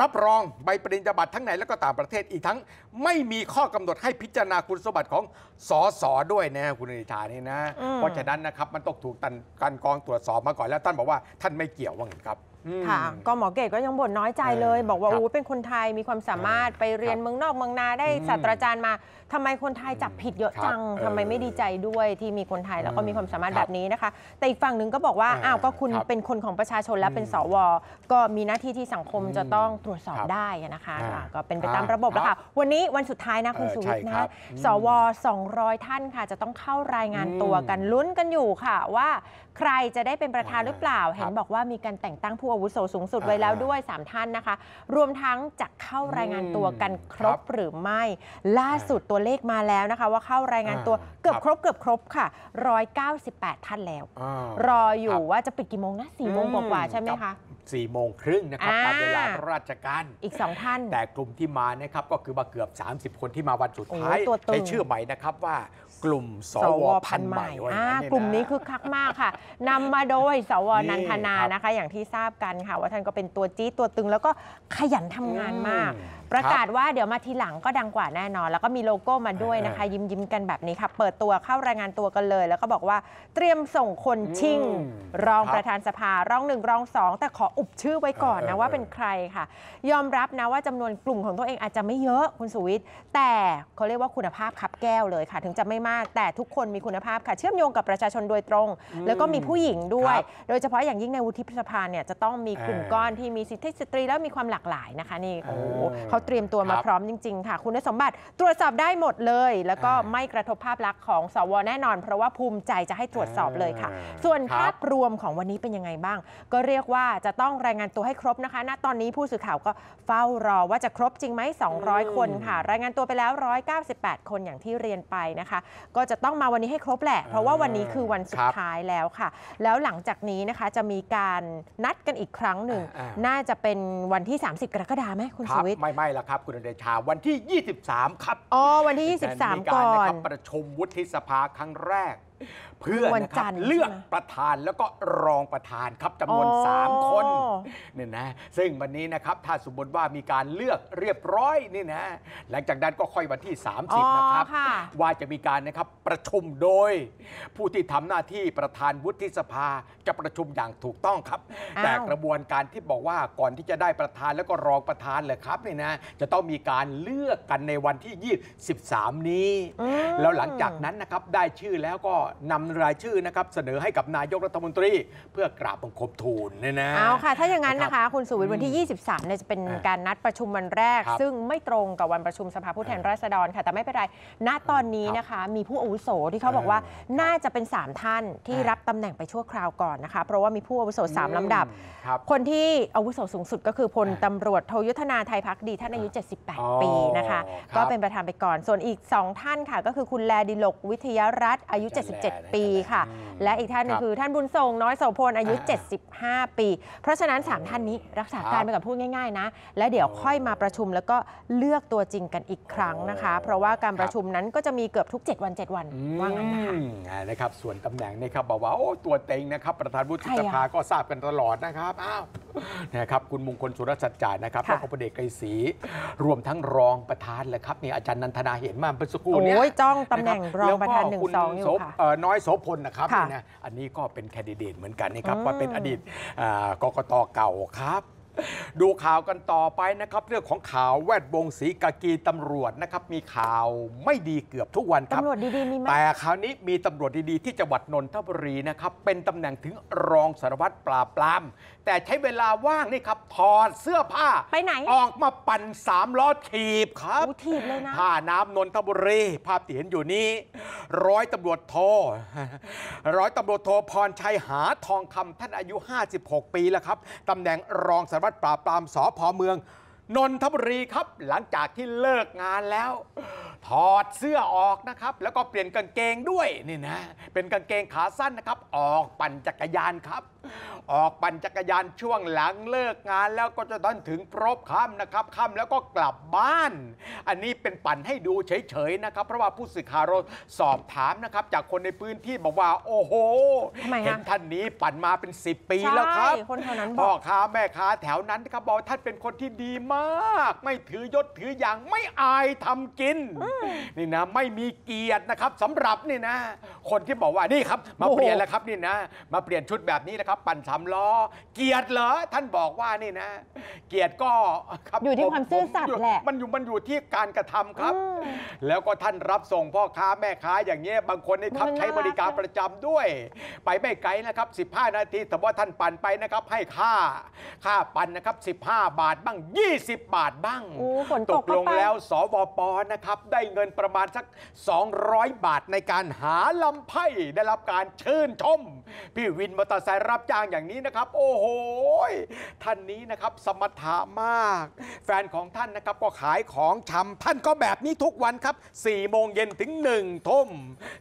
รับรองใบปริญญาบัตรทั้งในและก็ต่างประเทศอีกทั้งไม่มีข้อกำหนดให้พิจารณาคุณสมบัติของสสด้วยนะคุณนิธานี่นะเพราะฉะนั้นนะครับมันต้องถูกตันการกองตรวจสอบมาก่อนแล้ว ท่านบอกว่าท่านไม่เกี่ยวว่างครับค่ะ ก็หมอเกตก็ยังบ่นน้อยใจเลย บอกว่าอู้เป็นคนไทย มีความสามารถ ไปเรียนเมืองนอกเมืองนาได้ศาสตราจารย์มาทำไมคนไทย จับผิดเยอะจังทำทำไมไม่ดีใจด้วยที่มีคนไทยแล้วก็มีความสามารถรบแบบนี้นะคะ แต่อีกฝั่งหนึ่งก็บอกว่าอ้าวก็คุณคเป็นคนของประชาชนและเป็นสวก็มีหน้าที่ที่สังคมจะต้องตรวจสอบได้นะคะก็เป็นไปตามระบบแล้วค่ะวันนี้วันสุดท้ายนะคุณสุวิทย์ันะสว200ท่านค่ะ จะต้องเข้ารายงานตัวกันลุ้นกันอยู่ค่ะว่า ใครจะได้เป็นประธานหรือเปล่า เห็นบอกว่ามีการแต่งตั้งผู้อาวุโสสูงสุดไว้แล้วด้วย 3 ท่านนะคะรวมทั้งจะเข้ารายงานตัวกันครบหรือไม่ล่าสุดตัวเลขมาแล้วนะคะว่าเข้ารายงานตัวเกือบครบเกือบครบค่ะ 198 ท่านแล้ว รออยู่ว่าจะปิดกี่โมงนะสี่โมงกว่าใช่ไหมคะ4โมงครึ่งนะครับตามเวลาราชการอีก 2 ท่าน แต่กลุ่มที่มานะครับก็คือมาเกือบ 30 คนที่มาวันสุดท้ายใช้ชื่อใหม่นะครับว่ากลุ่มสวพันใหม่กลุ่มนี้คือคักมากค่ะ นำมาโดยสวนันทนานะคะอย่างที่ทราบกันค่ะว่าท่านก็เป็นตัวจี้ตัวตึงแล้วก็ขยันทำงานมากประกาศว่าเดี๋ยวมาทีหลังก็ดังกว่าแน่นอน แล้วก็มีโลโก้มาด้วยนะคะ ยิ้มยิ้มกันแบบนี้ค่ะเปิดตัวเข้ารายงานตัวกันเลย แล้วก็บอกว่าเตรียมส่งคนชิง รองประธานสภารองหนึ่ง รองสอง แต่ขออุบชื่อไว้ก่อนนะว่าเป็นใครค่ะ ยอมรับนะว่าจำนวนกลุ่มของตัวเองอาจจะไม่เยอะคุณสุวิทย์แต่เขาเรียกว่าคุณภาพขับแก้วเลยค่ะ ถึงจะไม่มากแต่ทุกคนมีคุณภาพค่ะเชื่อมโยงกับประชาชนโดยตรง แล้วก็มีผู้หญิงด้วย โดยเฉพาะอย่างยิ่งในวุฒิสภาเนี่ยจะต้องมีกลุ่มก้อนที่มีสิทธิสตรีแล้วมีความหลากหลายนะคะนี่โอ้เขาเตรียมตัวมาพร้อมจริง ๆ ค่ะ คุณสมบัติตรวจสอบได้หมดเลย แล้วก็ไม่กระทบภาพลักษณ์ของสวแน่นอน เพราะว่าภูมิใจจะให้ตรวจสอบเลยค่ะ ส่วนภาพรวมของวันนี้เป็นยังไงบ้าง ก็เรียกว่าจะต้องรายงานตัวให้ครบนะคะ ณตอนนี้ผู้สื่อข่าวก็เฝ้ารอว่าจะครบจริงไหม 200 คนค่ะ รายงานตัวไปแล้ว 198 คนอย่างที่เรียนไปนะคะ ก็จะต้องมาวันนี้ให้ครบแหละเพราะว่าวันนี้คือวันสุดท้ายแล้วค่ะ แล้วหลังจากนี้นะคะจะมีการนัดกันอีกครั้งหนึ่งน่าจะเป็นวันที่ 30 กรกฎาคมไหมคุณสุวิทย์ไม่ไล่ะครับคุณเดชาวันที่ 23 ครับ อ๋อ วันที่ 23 ก่อนมีการรประชุมวุฒิสภาครั้งแรกเพื่อันนะครับเลือกประธานแล้วก็รองประธานครับจำนวน 3 คนเนี่ยนะซึ่งวันนี้นะครับถ้าสมมติว่ามีการเลือกเรียบร้อยนี่นะหลังจากนั้นก็ค่อยวันที่ 30 นะครับ ว่าจะมีการนะครับประชุมโดย ผู้ที่ทำหน้าที่ประธานวุฒิสภาจะประชุมอย่างถูกต้องครับ แต่กระบวนการที่บอกว่าก่อนที่จะได้ประธานแล้วก็รองประธานเลยครับเนี่ยนะจะต้องมีการเลือกกันในวันที่ 23 นี้สามแล้วหลังจากนั้นนะครับได้ชื่อแล้วก็นำรายชื่อนะครับเสนอให้กับนายกรัฐมนตรี เพื่อกราบบังคมทูลเนี่ยนะเอาค่ะ ถ้าอย่างนั้นนะคะคุณสุวิทย์วันที่ 23 เนี่ยจะเป็นการนัดประชุมวันแรก ซึ่งไม่ตรงกับวันประชุมสภาผู้แทนราษฎรค่ะ แต่ไม่เป็นไรณตอนนี้นะคะมีผู้อาวุโส ที่เขาบอกว่าน่าจะเป็น 3 ท่านที่รับตำแหน่งไปชั่วคราวก่อนนะคะเพราะว่ามีผู้อาวุโส3ลำดับ คนที่อาวุโสสูงสุดก็คือพลตำรวจโทยุทธนาไทยพักดีท่านอายุ 78 ปีนะคะก็เป็นประธานไปก่อนส่วนอีก 2 ท่านค่ะก็คือคุณแลดิลกวิทยรัตน์อายุ 77ปีีค่ะและอีกท่านนึงคือท่านบุญทรงน้อยโสพลอายุ 75 ปี เพราะฉะนั้น 3 ท่านนี้รักษาการไปกับพูดง่ายๆนะ และเดี๋ยวค่อยมาประชุมแล้วก็เลือกตัวจริงกันอีกครั้งนะคะ เพราะว่าการประชุมนั้นก็จะมีเกือบทุก 7 วัน 7 วันว่างั้นนะคะนะครับ ส่วนตำแหน่งนะครับบอกว่า โอ้ ตัวเต็งนะครับ ประธานวุฒิสภาก็ทราบกันตลอดนะครับอ้าวนะครับคุณมงคลสุรสัจจานะครับแล้วก็ระเ็กไกรศรีรวมทั้งรองประธานเลยครับนี่อาจารย์นันทนาเห็นมาเป็นสกุลเนี่ยจ้องตำแหน่งรองประธานหนึ่งสองอยู่ค่ะน้อยโสพลนะครับะนะอันนี้ก็เป็นแคนดิเดตเหมือนกันนะครับว่าเป็นอดีตกกตเก่าครับดูข่าวกันต่อไปนะครับ เรื่องของข่าวแวดวงสีกากีตำรวจนะครับมีข่าวไม่ดีเกือบทุกวันครับตำรวจดี ๆ มีไหมแต่คราวนี้มีตำรวจดีๆ ที่จังหวัดนนทบุรีนะครับเป็นตำแหน่งถึงรองสารวัตรปราบปราม แต่ใช้เวลาว่างนี่ครับถอดเสื้อผ้า ไปไหน ออกมาปั่นสามล้อถีบครับ้ถีบเลยนะท่าน้ำนนทบุรี ภาพที่เห็นอยู่นี้ ร้อยตำรวจโทร้อยตำรวจโทพรชัยหาทองคำท่านอายุ 56 ปีแล้วครับตำแหน่งรองสารวัตรปราบปรามสพเมือง นนทบุรีครับหลังจากที่เลิกงานแล้วถอดเสื้อออกนะครับ แล้วก็เปลี่ยนกางเกงด้วยนี่นะ เป็นกางเกงขาสั้นนะครับ ออกปั่นจักรยานครับ ออกปั่นจักรยานช่วงหลังเลิกงาน แล้วก็จะต้นถึงพรบค่ำนะครับค่ำแล้วก็กลับบ้าน อันนี้เป็นปั่นให้ดูเฉยๆนะครับ เพราะว่าผู้สื่อข่าวเราสอบถามนะครับ จากคนในพื้นที่บอกว่า โอ้โหเห็นท่านนี้ปั่นมาเป็น 10 ปีแล้วครับพ่อค้าแม่ค้าแถวนั้นครับบอกท่านเป็นคนที่ดีมาก ไม่ถือยศถืออย่างไม่อายทำกินนี่นะไม่มีเกียรตินะครับสำหรับนี่นะ คนที่บอกว่านี่ครับ มาเปลี่ยนแล้วครับนี่นะ มาเปลี่ยนชุดแบบนี้นะครับ ปั่นสามล้อ เกียรติเหรอ ท่านบอกว่านี่นะ เกียรติก็ครับ อยู่ที่ความซื่อสัตย์แหละมันอยู่มันอยู่ที่การกระทำครับ แล้วก็ท่านรับส่งพ่อค้าแม่ค้าอย่างเงี้ยบางคนนี่ครับใช้บริการประจำด้วย ไปไม่ไกลนะครับ 15 นาทีแต่ว่าท่านปั่นไปนะครับ ให้ค่าค่าปั่นนะครับ 15 บาทบ้าง 20 บาทบ้างตกลงแล้วสวปนะครับได้เงินประมาณสัก 200 บาทในการหาลำไพ่ได้รับการชื่นชมพี่วินมอเตอร์ไซค์รับจ้างอย่างนี้นะครับ โอ้โห ท่านนี้นะครับสมรถะมาก แฟนของท่านนะครับก็ขายของชำท่านก็แบบนี้ทุกวันครับ4โมงเย็นถึง1ทุ่ม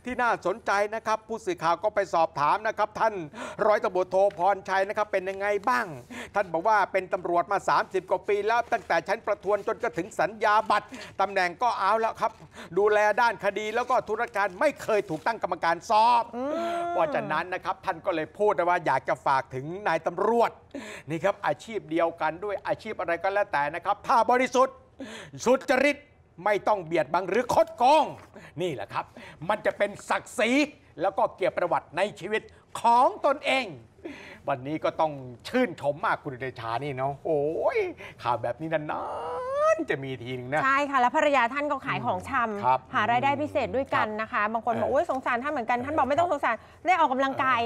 ที่น่าสนใจนะครับ ผู้สื่อข่าวก็ไปสอบถามนะครับ ท่านร้อยตำรวจโทพรชัยนะครับ เป็นยังไงบ้าง ท่านบอกว่าเป็นตำรวจมา 30กว่าปีแล้วตั้งแต่ชั้นประทวนจนกระถึงสัญญาบัตรตำแหน่งก็เอาแล้วครับดูแลด้านคดีแล้วก็ธุรการไม่เคยถูกตั้งกรรมการสอบ เพราะฉะนั้นนะครับท่านก็เลยพูดว่าอยากจะฝากถึงนายตำรวจ นี่ครับอาชีพเดียวกันด้วยอาชีพอะไรก็แล้วแต่นะครับถ้าบริสุทธิ์ สุจริตไม่ต้องเบียดบังหรือคดโกงนี่แหละครับ มันจะเป็นศักดิ์ศรีแล้วก็เกียรติประวัติในชีวิตของตนเอง วันนี้ก็ต้องชื่นชมมากคุณเดชานี่เนาะโอ้ย ข่าวแบบนี้นานจะมีทีนึงนะใช่ค่ะ แล้วภรรยาท่านก็ขายของชำหารายได้พิเศษด้วยกันนะคะ บางคนบอกโอ้ยสงสารท่านเหมือนกัน ท่านบอกไม่ต้องสงสารได้ออกกำลังกาย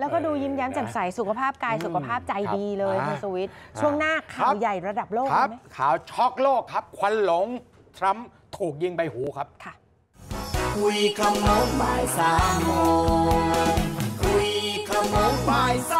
แล้วก็ดูยิ้มแย้มแจ่มใสสุขภาพกายสุขภาพใจดีเลยคุณสวิทช่วงหน้าข่าวใหญ่ระดับโลกครัไหมข่าวช็อกโลกครับควันหลง ทรัมป์ถูกยิงใบหูครับค่ะคุยขโมงบ่ายสามโมงคุยขโมงบ่ายสา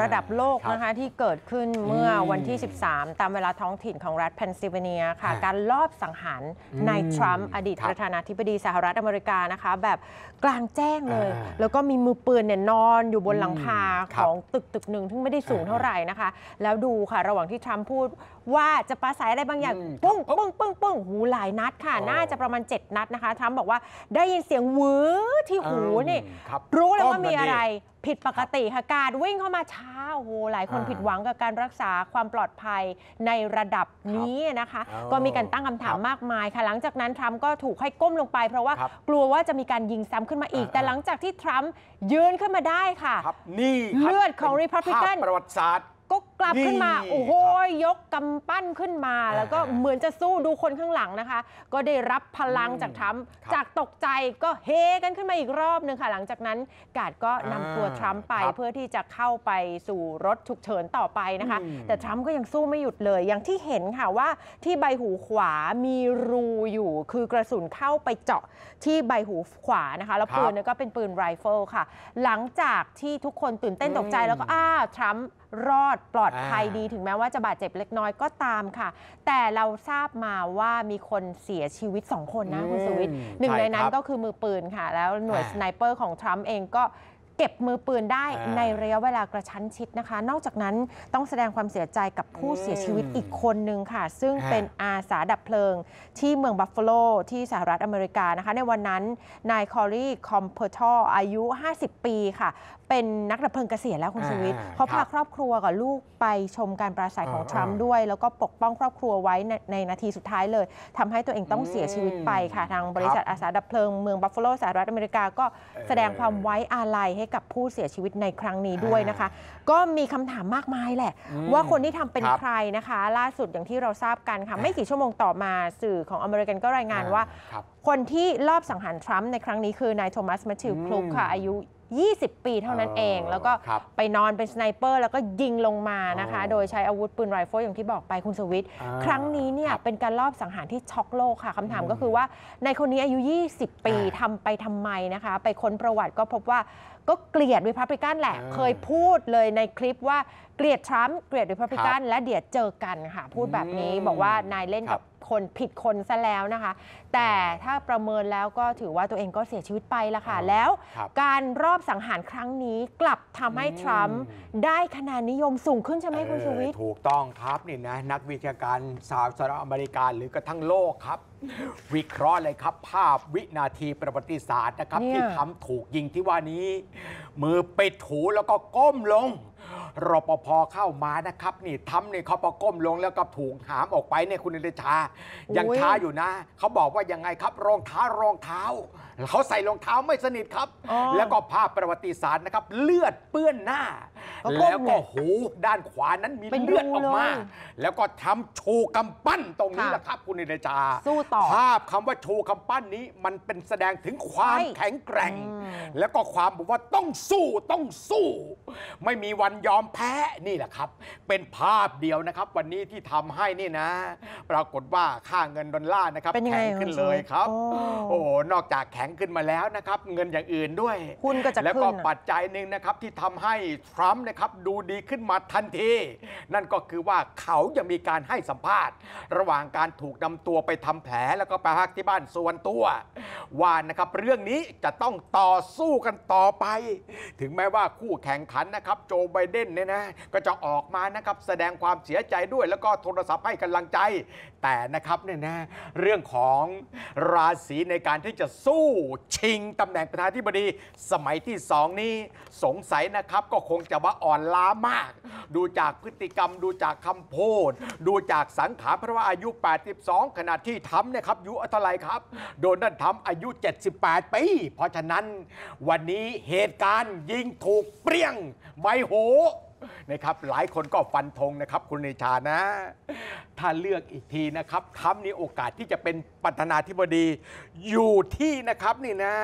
ระดับโลกนะคะ ที่เกิดขึ้นเมื่อวันที่ 13 ตามเวลาท้องถิ่นของรัฐเพนซิลเวเนียค่ะ การลอบสังหารนายทรัมป์อดีตประธานาธิบดีสหรัฐอเมริกานะคะ แบบกลางแจ้งเลย แล้วก็มีมือปืนเนี่ยนอนอยู่บนหลังคาของตึกตึกหนึ่งที่ไม่ได้สูงเท่าไหร่นะคะ แล้วดูค่ะระหว่างที่ทรัมป์พูดว่าจะปราศัยอะไรบางอย่างปุ้งปุ้งปุ้งปุ้งหูหลายนัดค่ะน่าจะประมาณ 7 นัดนะคะทรัมป์บอกว่าได้ยินเสียงวื้อที่หูนี่รู้เลยว่ามีอะไรผิดปกติค่ะการวิ่งเข้ามาช้าโอ้โหหลายคนผิดหวังกับการรักษาความปลอดภัยในระดับนี้นะคะ ก็มีการตั้งคำถามมากมายค่ะหลังจากนั้นทรัมป์ก็ถูกให้ก้มลงไปเพราะว่า กลัวว่าจะมีการยิงซ้ำขึ้นมาอีก แต่หลังจากที่ทรัมป์ยืนขึ้นมาได้ค่ะนี่เลือดของรีพับลิกันประวัติศาสตร์ก็กลับขึ้นมาโอ้โหยกกำปั้นขึ้นมาแล้วก็เหมือนจะสู้ดูคนข้างหลังนะคะ ก็ได้รับพลังจากทรัมป์จากตกใจก็เฮกันขึ้นมาอีกรอบนึงค่ะ หลังจากนั้นกาดก็นำตัวทรัมป์ไปเพื่อที่จะเข้าไปสู่รถฉุกเฉินต่อไปนะคะ แต่ทรัมป์ก็ยังสู้ไม่หยุดเลย อย่างที่เห็นค่ะว่า ที่ใบหูขวามีรูอยู่คือกระสุนเข้าไปเจาะที่ใบหูขวานะคะ แล้วปืนก็เป็นปืนไรเฟิลค่ะ หลังจากที่ทุกคนตื่นเต้นตกใจแล้วก็อ้าทรัมป์รอดปลอดดภัยดีถึงแม้ว่าจะบาดเจ็บเล็กน้อยก็ตามค่ะ แต่เราทราบมาว่ามีคนเสียชีวิต 2 คนนะคุณสวิทหนึ่งในนั้นก็คือมือปืนค่ะ แล้วหน่วยสไนเปอร์ของทรัมป์เองก็เก็บมือปืนได้ในระยะเวลากระชั้นชิดนะคะ นอกจากนั้นต้องแสดงความเสียใจกับผู้เสียชีวิตอีกคนนึงค่ะ ซึ่งเป็นอาสาดับเพลิง ที่เมืองบัฟฟาโลที่สหรัฐอเมริกานะคะ ในวันนั้นนายคอรีคอมเพอร์ทออายุ 50 ปีค่ะ เป็นนักดับเพลิงเกษียณแล้วคุณชีวิตเขาพาครอบครัวกับลูกไปชมการปราศัยของทรัมป์ด้วย แล้วก็ปกป้องครอบครัวไว้ในในนาทีสุดท้ายเลยทำให้ตัวเองต้องเสียชีวิตไปค่ะทางบริษัทอาสาดับเพลิง เมืองบัฟฟาโลสหรัฐอเมริกาก็แสดงความไว้อาลัยให้กับผู้เสียชีวิตในครั้งนี้ด้วยนะคะ ก็มีคำถามมากมายแหละ ว่าคนที่ทำเป็นใครนะคะ ล่าสุดอย่างที่เราทราบกันค่ะไม่กี่ชั่วโมงต่อมา สื่อของอเมริกันก็รายงานว่า คนที่ลอบสังหารทรัมป์ในครั้งนี้คือนายโทมัสมาชิลคลุกค่ะ อายุ 20 ปีเท่านั้นเอง แล้วก็ไปนอนเป็นสไนเปอร์ แล้วก็ยิงลงมานะคะ โดยใช้อาวุธปืนไรเฟิลอย่างที่บอกไปคุณสวิตครั้งนี้เนี่ยเป็นการลอบสังหารที่ช็อกโลกค่ะคำถามก็คือว่าในคนนี้อายุ 20 ปีทำไปทำไมนะคะ ไปค้นประวัติก็พบว่าก็เกลียดวิพษ์วิการแหละ เคยพูดเลยในคลิปว่าเกลียดทรัมป์เกลียดวิพษ์วิการและเดี๋ยวเจอกันค่ะ พูดแบบนี้ บอกว่านายเล่นกับคนผิดคนซะแล้วนะคะ แต่ถ้าประเมินแล้วก็ถือว่าตัวเองก็เสียชีวิตไปละค่ะแล้วการรอบสังหารครั้งนี้กลับทำให้ทรัมป์ได้คะแนนนิยมสูงขึ้นใช่ไหมคุณชูวิทย์ถูกต้องครับนี่นะนักวิชาการสาวสหรัฐอเมริกาหรือกระทั่งโลกครับวิเคราะห์เลยครับ ภาพวินาทีประวัติศาสตร์นะครับี่ที่ทำถูกยิงที่ว่านี้ มือปิดถูแล้วก็ก้มลง รปภเข้ามานะครับ นี่ทำนี่เขาประก้มลงแล้วก็ถูกหามออกไปเนี่ยคุณเดิชา ยังช้าอยู่นะเขาบอกว่ายังไงครับรองเท้ารองเท้าเขาใส่รองเท้าไม่สนิทครับ แล้วก็ภาพประวัติศาสตร์นะครับ เลือดเปื้อนหน้า แล้วก็หูด้านขวานั้นมีเลือดออกมา แล้วก็ทำชกํำปั้นตรงนี้ะแหละครับคุณนดจาสู้ต่อภาพคำว่าโชกคำปั้นนี้ มันเป็นแสดงถึงความแข็งแกร่ง แล้วก็ความบอกว่าต้องสู้ต้องสู้ ไม่มีวันยอมแพ้ นี่แหละครับ เป็นภาพเดียวนะครับ วันนี้ที่ทำให้นี่นะ ปรากฏว่าค่าเงินดอลลาร์นะครับแข็งขึ้นเลยครับ โอ้โหนอกจากแข็งงขึ้นมาแล้วนะครับเงินอย่างอื่นด้วยหุ้นก็จะแล้วก็ปัจจัยหนึ่งนะครับที่ทำให้ทรัมป์นะครับดูดีขึ้นมาทันที นั่นก็คือว่าเขายังมีการให้สัมภาษณ์ ระหว่างการถูกนำตัวไปทำแผลแล้วก็ไปพักที่บ้านส่วนตัว ว่านะครับเรื่องนี้จะต้องต่อสู้กันต่อไป ถึงแม้ว่าคู่แข่งขันนะครับ โจไบเดนเนี่ยนะก็จะออกมานะครับแสดงความเสียใจด้วย แล้วก็โทรศัพท์ให้กำลังใจ แต่นะครับเนี่ยนะเรื่องของราศีในการที่จะสู้ชิง ตำแหน่งประธานที่บดี สมัยที่สองนี้ สงสัยนะครับก็คงจะว่าอ่อนล้ามาก ดูจากพฤติกรรม ดูจากคำพูดดูจากสังขารเพราะว่าอายุ 82ขณะที่ทำเนี่ยครับ อยุ่ท่าไรครับ โดนั่ดทำอายุ 78 ปีเพราะฉะนั้น วันนี้เหตุการณ์ยิงถูกเปรี้ยงไมโหนะครับหลายคนก็ฟันธงนะครับ คุณเนชานะ ถ้าเลือกอีกทีนะครับทำนี่โอกาสที่จะเป็นปรฒานาธิบดี อยู่ที่นะครับนี่นะ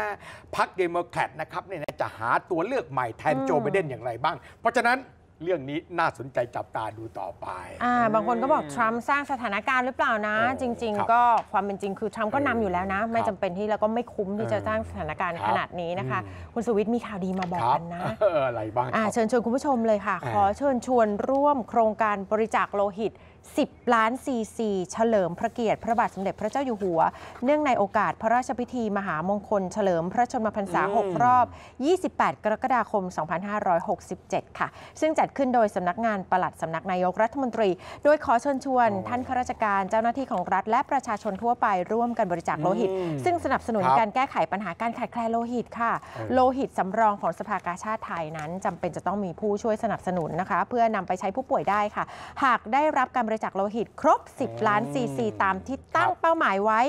พรรคเดโมแครตนะครับนี่นะจะหาตัวเลือกใหม่แทนโจไบเดนอย่างไรบ้าง เพราะฉะนั้นเรื่องนี้น่าสนใจจับตาดูต่อไปอ่าบางคนก็บอกทรัมป์สร้างสถานการณ์หรือเปล่านะ จริง ๆ ก็ความเป็นจริงคือทรัมป์ก็นำอยู่แล้วนะ ไม่จำเป็นที่แล้วก็ไม่คุ้มที่จะสร้างสถานการณ์ขนาดนี้นะคะคุณสวิตมีข่าวดีมาบอกกันนะอะไรบ้างเชิญชวนคุณผู้ชมเลยค่ะขอเชิญชวนร่วมโครงการบริจาคโลหิต10ล้านซีซีเฉลิมพระเกียรติพระบาทสมเด็จพระเจ้าอยู่หัว เนื่องในโอกาสพระราชพิธีมหามงคล เฉลิมพระชนมพรรษา6 รอบ 28 กรกฎาคม 2567 ค่ะ ซึ่งจัดขึ้นโดยสำนักงานปลัดสำนักนายกรัฐมนตรี โดยขอเชิญชวนท่านข้าราชการเจ้าหน้าที่ของรัฐ และประชาชนทั่วไปร่วมกันบริจาคโลหิต ซึ่งสนับสนุนการแก้ไขปัญหาการขาดแคลนโลหิตค่ะ โลหิตสำรองของสภากาชาติไทยนั้นจำเป็นจะต้องมีผู้ช่วยสนับสนุนนะคะเพื่อนำไปใช้ผู้ป่วยได้ค่ะ หากได้รับการบริริจาคโลหิตครบ 10 ล้านซีซีตามที่ตั้งเป้าหมายไว้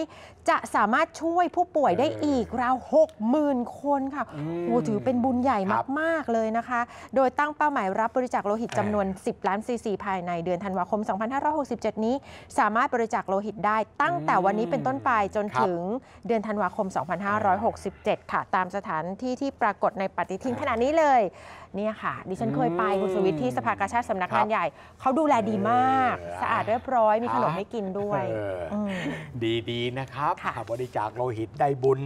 จะสามารถช่วยผู้ป่วยได้อีกราว 60,000 คนค่ะโอ้ถือเป็นบุญใหญ่มาก ๆ เลยนะคะ โดยตั้งเป้าหมายรับบริจาคโลหิตจำนวน 10 ล้านซีซีภายในเดือนธันวาคม 2567 นี้สามารถบริจาคโลหิตได้ตั้งแต่วันนี้เป็นต้นไป จนถึงเดือนธันวาคม 2567 ค่ะตามสถานที่ที่ปรากฏในปฏิทินขณะนี้เลยเนี่ยค่ะ ดิฉันเคยไปคุณสวิทที่สภากาชาติสำนักงานใหญ่ เขาดูแลดีมาก สะอาดเรียบร้อยมีขนมให้กินด้วยดีๆนะครับบริจาคโลหิตได้บุญ